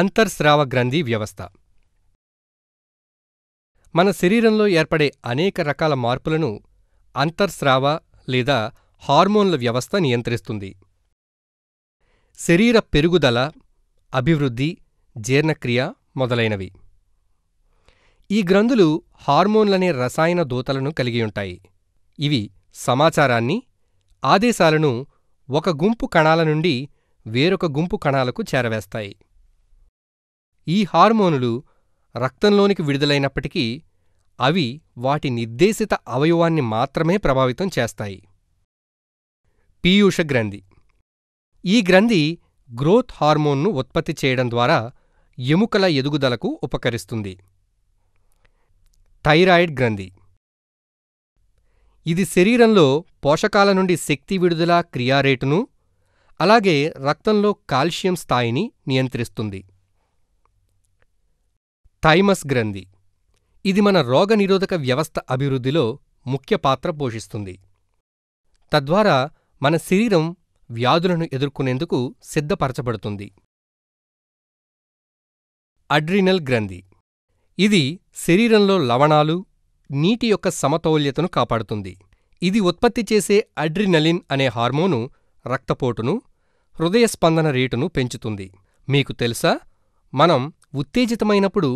అంతర్స్రావ గ్రంథి వ్యవస్థ మన శరీరంలో ఏర్పడే అనేక రకాల మార్పులను అంతర్స్రావ లేదా హార్మోన్ల వ్యవస్థ నియంత్రిస్తుంది శరీర పెరుగుదల అభివృద్ధి జీర్ణక్రియ మొదలైనవి ఈ గ్రంథులు హార్మోన్లనే రసాయన దూతలను కలిగి ఉంటాయి ఇవి సమాచారాన్ని ఆదేశాలను ఒక గుంపు కణాల నుండి వేరొక గుంపు కణాలకు చేరవేస్తాయి ఈ హార్మోనులు రక్తంలోనికి విడుదలైనప్పటికీ అవి వాటి నిర్దేశిత అవయవాన్ని మాత్రమే ప్రభావితం చేస్తాయి పీయూష గ్రంథి ఈ గ్రంథి గ్రోత్ హార్మోన్ను ఉత్పత్తి చేయడం ద్వారా ఎముకల ఎదుగుదలకు ఉపకరిస్తుంది థైరాయిడ్ గ్రంథి ఇది శరీరంలో పోషకాల నుండి శక్తి విడుదల క్రియారేటును అలాగే రక్తంలో కాల్షియం స్థాయిని నియంత్రిస్తుంది థైమస్ గ్రంథి ఇది మన రోగనిరోధక వ్యవస్థ అభివృద్ధిలో ముఖ్య పాత్ర పోషిస్తుంది తద్వారా మన శరీరం వ్యాధులను ఎదుర్కొనేందుకు సిద్ధపరచబడుతుంది అడ్రినల్ గ్రంథి ఇది శరీరంలో లవణాలు నీటి యొక్క సమతౌల్యతను కాపాడుతుంది ఇది ఉత్పత్తి చేసే అడ్రినలిన్ అనే హార్మోను రక్తపోటును హృదయ స్పందన రేటును పెంచుతుంది మీకు తెలుసా మనం ఉత్తేజితమైనప్పుడు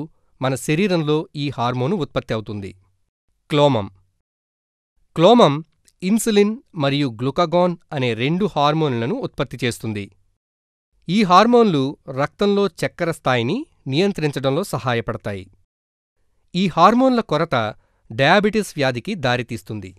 మన శరీరంలో ఈ హార్మోను ఉత్పత్తి అవుతుంది క్లోమం క్లోమం ఇన్సులిన్ మరియు గ్లుకగాన్ అనే రెండు హార్మోన్లను ఉత్పత్తి చేస్తుంది ఈ హార్మోన్లు రక్తంలో చక్కెర స్థాయిని నియంత్రించడంలో సహాయపడతాయి ఈ హార్మోన్ల కొరత డయాబెటిస్ వ్యాధికి దారితీస్తుంది